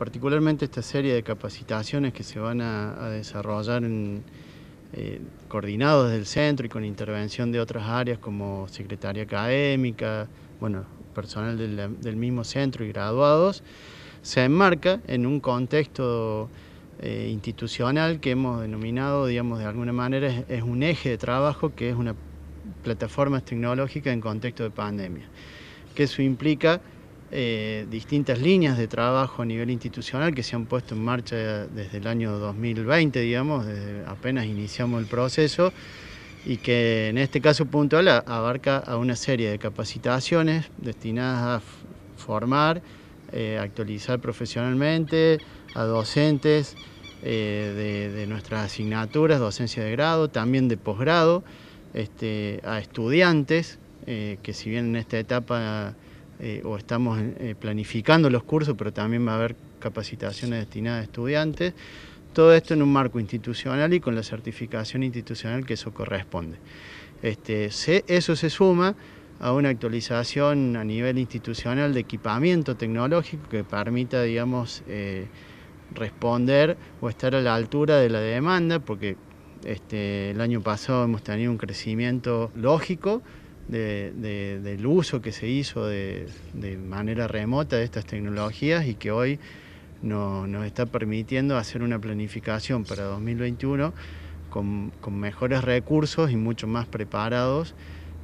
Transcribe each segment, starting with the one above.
Particularmente esta serie de capacitaciones que se van a, desarrollar en, eh, coordinados desde centro y con intervención de otras áreas como secretaria académica, bueno, personal del, mismo centro y graduados, se enmarca en un contexto eh, institucional que hemos denominado, digamos, de alguna manera es, un eje de trabajo que es una plataforma tecnológica en contexto de pandemia, que eso implica eh, distintas líneas de trabajo a nivel institucional que se han puesto en marcha desde el año 2020, digamos, desde apenas iniciamos el proceso y que en este caso puntual abarca a una serie de capacitaciones destinadas a formar, eh, actualizar profesionalmente a docentes eh, de, nuestras asignaturas, docencia de grado, también de posgrado, este, a estudiantes, que si bien en esta etapa eh, o estamos eh, planificando los cursos, pero también va a haber capacitaciones destinadas a estudiantes. Todo esto en un marco institucional y con la certificación institucional que eso corresponde. Este, eso se suma a una actualización a nivel institucional de equipamiento tecnológico que permita, digamos, eh, responder o estar a la altura de la demanda, porque este, el año pasado hemos tenido un crecimiento lógico, del uso que se hizo de, manera remota de estas tecnologías y que hoy nos está permitiendo hacer una planificación para 2021 con, mejores recursos y mucho más preparados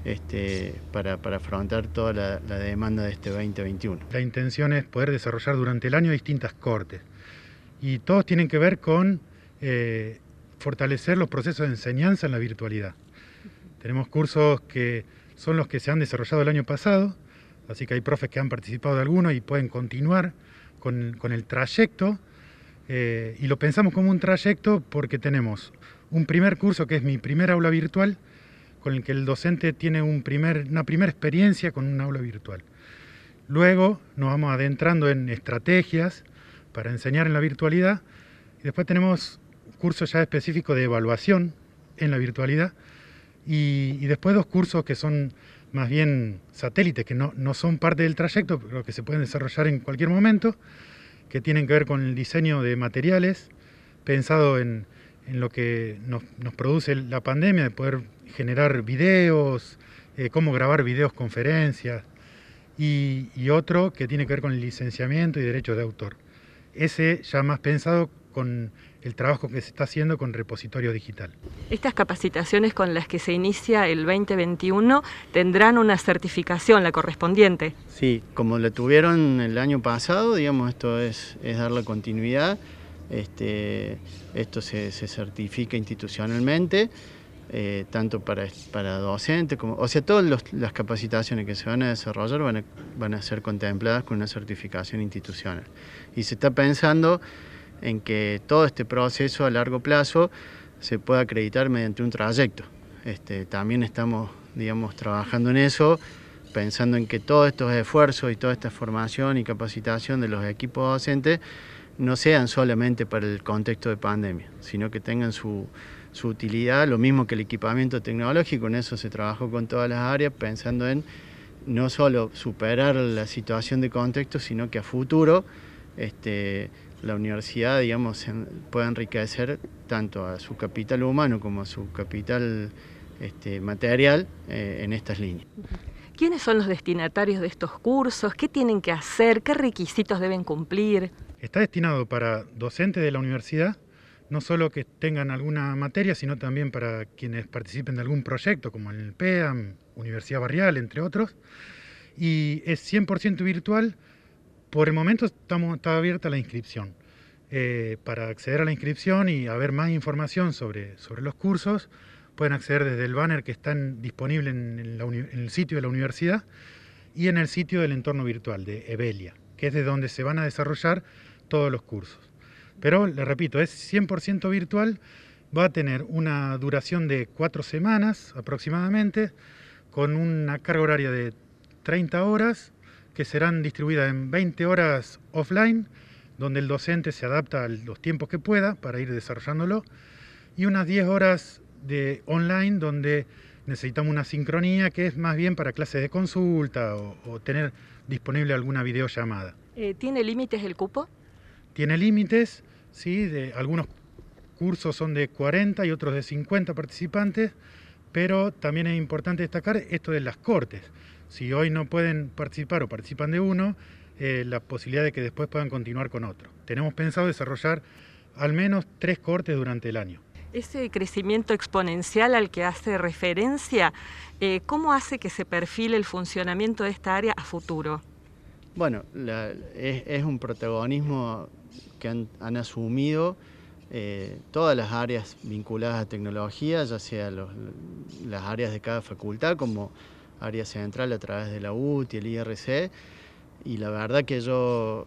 este, para, afrontar toda la, demanda de este 2021. La intención es poder desarrollar durante el año distintas cortes y todos tienen que ver con eh, fortalecer los procesos de enseñanza en la virtualidad. Tenemos cursos que son los que se han desarrollado el año pasado, así que hay profes que han participado de algunos... y pueden continuar con, el trayecto. Eh, y lo pensamos como un trayecto porque tenemos un primer curso que es mi primer aula virtual, con el que el docente tiene un primer, una primera experiencia con un aula virtual. Luego nos vamos adentrando en estrategias para enseñar en la virtualidad y después tenemos curso ya específico de evaluación en la virtualidad, y, después dos cursos que son más bien satélites, que no, son parte del trayecto, pero que se pueden desarrollar en cualquier momento, que tienen que ver con el diseño de materiales, pensado en, lo que nos, produce la pandemia, de poder generar videos, eh, cómo grabar videos, conferencias, y, y, otro que tiene que ver con el licenciamiento y derechos de autor. Ese ya más pensado con el trabajo que se está haciendo con repositorio digital. Estas capacitaciones con las que se inicia el 2021 tendrán una certificación, la correspondiente. Sí, como la tuvieron el año pasado, digamos, esto es, es dar la continuidad. Este, esto se, certifica institucionalmente, eh, tanto para, para docentes como... O sea, todas las capacitaciones que se van a desarrollar van a, van a ser contempladas con una certificación institucional. Y se está pensando en que todo este proceso a largo plazo se pueda acreditar mediante un trayecto. Este, también estamos digamos, trabajando en eso, pensando en que todos estos esfuerzos y toda esta formación y capacitación de los equipos docentes no sean solamente para el contexto de pandemia, sino que tengan su, utilidad, lo mismo que el equipamiento tecnológico, en eso se trabajó con todas las áreas, pensando en no solo superar la situación de contexto, sino que a futuro este, la universidad, digamos, pueda enriquecer tanto a su capital humano como a su capital este, material eh, en estas líneas. ¿Quiénes son los destinatarios de estos cursos? ¿Qué tienen que hacer? ¿Qué requisitos deben cumplir? Está destinado para docentes de la universidad, no solo que tengan alguna materia, sino también para quienes participen de algún proyecto, como el PEAM, Universidad Barrial, entre otros. Y es 100% virtual, por el momento estamos, está abierta la inscripción. Eh, para acceder a la inscripción y a ver más información sobre, sobre los cursos, pueden acceder desde el banner que está disponible en, en el sitio de la universidad y en el sitio del entorno virtual de Evelia, que es de donde se van a desarrollar todos los cursos. Pero, les repito, es 100% virtual, va a tener una duración de cuatro semanas aproximadamente, con una carga horaria de 30 horas que serán distribuidas en 20 horas offline, donde el docente se adapta a los tiempos que pueda para ir desarrollándolo, y unas 10 horas de online, donde necesitamos una sincronía que es más bien para clases de consulta o, tener disponible alguna videollamada. Eh, ¿Tiene límites el cupo? Tiene límites, sí, de, algunos cursos son de 40 y otros de 50 participantes, pero también es importante destacar esto de las cortes si hoy no pueden participar o participan de uno, eh, la posibilidad de que después puedan continuar con otro. Tenemos pensado desarrollar al menos tres cortes durante el año. Ese crecimiento exponencial al que hace referencia, eh, ¿cómo hace que se perfile el funcionamiento de esta área a futuro? Bueno, es, un protagonismo que han, asumido eh, todas las áreas vinculadas a tecnología, ya sea las áreas de cada facultad, como área central a través de la y el IRC, y la verdad que yo,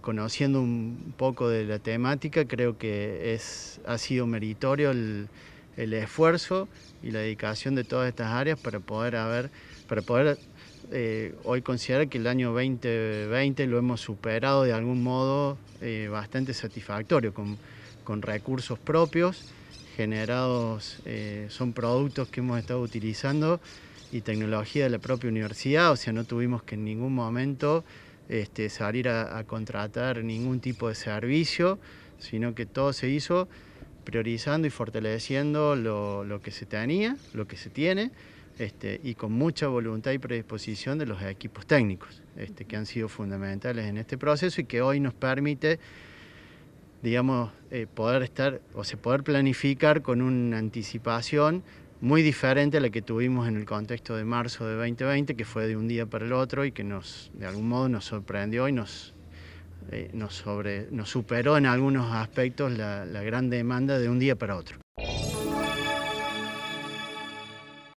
conociendo un poco de la temática, creo que ha sido meritorio el, esfuerzo y la dedicación de todas estas áreas para poder haber, para poder eh, hoy considerar que el año 2020 lo hemos superado de algún modo eh, bastante satisfactorio, con, recursos propios generados, eh, son productos que hemos estado utilizando y tecnología de la propia universidad, o sea, no tuvimos que en ningún momento este, salir a, contratar ningún tipo de servicio, sino que todo se hizo priorizando y fortaleciendo lo, que se tenía, lo que se tiene, este, y con mucha voluntad y predisposición de los equipos técnicos, este, que han sido fundamentales en este proceso y que hoy nos permite, digamos, eh, poder estar, o sea, poder planificar con una anticipación muy diferente a la que tuvimos en el contexto de marzo de 2020, que fue de un día para el otro y que nos, de algún modo nos sorprendió y nos, eh, nos, sobre, nos superó en algunos aspectos la gran demanda de un día para otro.